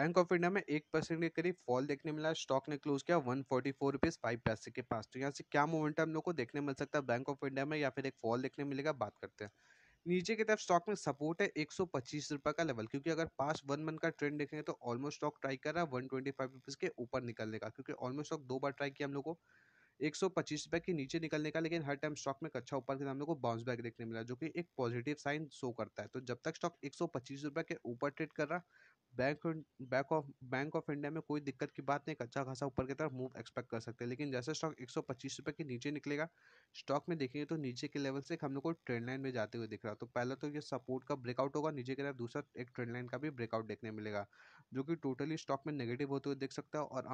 bank of India में एक percent के करीब फॉल देखने मिला स्टॉक ने क्लोज किया one forty four rupees five पैसे के पास तो यहाँ से क्या मोमेंट हम लोग को देखने मिल सकता है बैंक ऑफ इंडिया में या फिर एक फॉल देखने मिलेगा बात करते हैं नीचे की तरफ स्टॉक में सपोर्ट है एक सौ पच्चीस रुपये का लेवल क्योंकि अगर पास वन मंथ का ट्रेंड देखेंगे तो ऑलमोस्ट स्टॉक ट्राई कर रहा है वन ट्वेंटी फाइव रुपीज़ के ऊपर निकलने का क्योंकि ऑलमोस्ट स्टॉक दो बार ट्राई किया हम लोग को एक सौ पच्चीस रुपये के नीचे निकलने का लेकिन हर टाइम स्टॉक में कच्चा ऊपर के हम लोग को बाउंस बैक देखने मिला जो कि एक पॉजिटिव साइन शो करता है तो जब तक स्टॉक एक सौ पच्चीस रुपये के ऊपर ट्रेड कर रहा bank bank of bank of India में कोई दिक्कत की बात नहीं अच्छा खासा ऊपर की तरफ मूव एक्सपेक्ट कर सकते हैं लेकिन जैसे स्टॉक एक सौ पच्चीस रुपये के नीचे निकलेगा स्टॉक में देखेंगे तो नीचे के लेवल से हम लोग को ट्रेंड लाइन में जाते हुए दिख रहा है तो पहला तो ये सपोर्ट का ब्रेकआउट होगा नीचे की तरफ दूसरा एक ट्रेंड लाइन का भी ब्रेकआउट देखने मिलेगा जो कि टोटली स्टॉक में नेगेटिव होते हुए देख सकता है और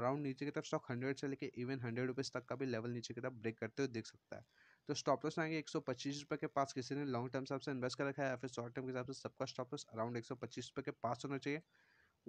अराउंड नीचे की तरफ स्टॉक हंड्रेड से लेकर इवन हंड्रेड रुपीज़ तक का भी लेवल नीचे की तरफ ब्रेक करते हुए देख सकता है तो स्टॉप लॉस आएंगे एक सौ पच्चीस रुपये के पास किसी ने लॉन्ग टर्म हिसाब से इन्वेस्ट कर रखा है या फिर शॉर्ट टर्म के हिसाब से सबका स्टॉप लॉस अराउंड एक सौ पच्चीस रुपये के पास होना चाहिए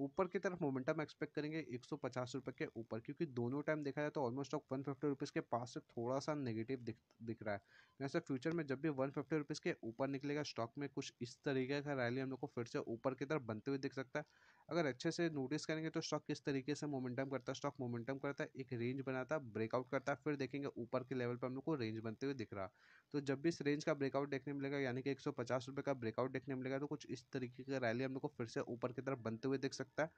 ऊपर की तरफ मोमेंटम एक्सपेक्ट करेंगे एक सौ पचास रुपये के ऊपर क्योंकि दोनों टाइम देखा जाए तो almost stock one fifty rupees के पास से थोड़ा सा नेगेटिव दिख दिख रहा है यहाँ फ्यूचर में जब भी वन फिफ्टी रुपीज़ के ऊपर निकलेगा स्टॉक में कुछ इस तरीके का रैली हम लोग को फिर से ऊपर की तरफ बनते हुए दिख सकता है अगर अच्छे से नोटिस करेंगे तो स्टॉक किस तरीके से मोमेंटम करता है स्टॉक मोमेंटम करता है एक रेंज बनाता है ब्रेकआउट करता है फिर देखेंगे ऊपर के लेवल पर हम लोग को रेंज बनते हुए दिख रहा तो जब भी इस रेंज का ब्रेकआउट देखने मिलेगा यानी कि एक का ब्रेकआउट देखने मिलेगा तो कुछ इस तरीके का रैली हम लोग को फिर से ऊपर की तरफ बनते हुए दिख सकता है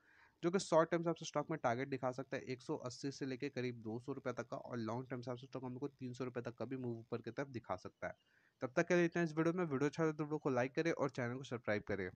जो कि शॉर्ट टर्म से आपसे स्टॉक में टारगेट दिखा सकता है 180 से लेकर करीब दो सौ रुपये तक का और लॉन्ग टर्म से आपसे स्टॉक हमको तीन सौ रुपये तक का भी मूव ऊपर की तरफ दिखा सकता है तब तक के लिए इस वीडियो में वीडियो अच्छा लगे तो वीडियो को लाइक करें और चैनल को सब्सक्राइब करें